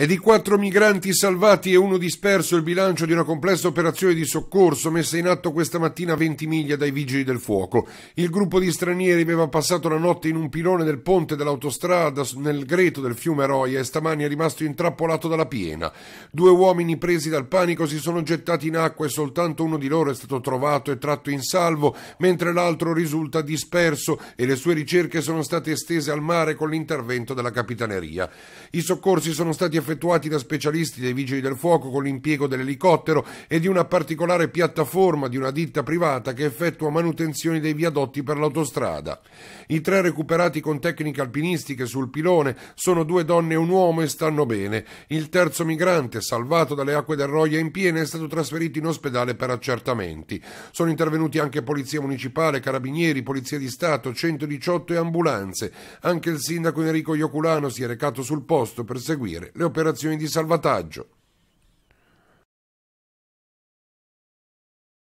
È di quattro migranti salvati e uno disperso il bilancio di una complessa operazione di soccorso messa in atto questa mattina a 20 miglia dai vigili del fuoco. Il gruppo di stranieri aveva passato la notte in un pilone del ponte dell'autostrada nel greto del fiume Roia e stamani è rimasto intrappolato dalla piena. Due uomini presi dal panico si sono gettati in acqua e soltanto uno di loro è stato trovato e tratto in salvo, mentre l'altro risulta disperso e le sue ricerche sono state estese al mare con l'intervento della capitaneria. I soccorsi sono stati effettuati effettuati da specialisti dei vigili del fuoco con l'impiego dell'elicottero e di una particolare piattaforma di una ditta privata che effettua manutenzioni dei viadotti per l'autostrada. I tre recuperati con tecniche alpinistiche sul pilone sono due donne e un uomo e stanno bene. Il terzo migrante, salvato dalle acque del Roia in piena, è stato trasferito in ospedale per accertamenti. Sono intervenuti anche polizia municipale, carabinieri, polizia di Stato, 118 e ambulanze. Anche il sindaco Enrico Ioculano si è recato sul posto per seguire le operazioni operazioni di salvataggio.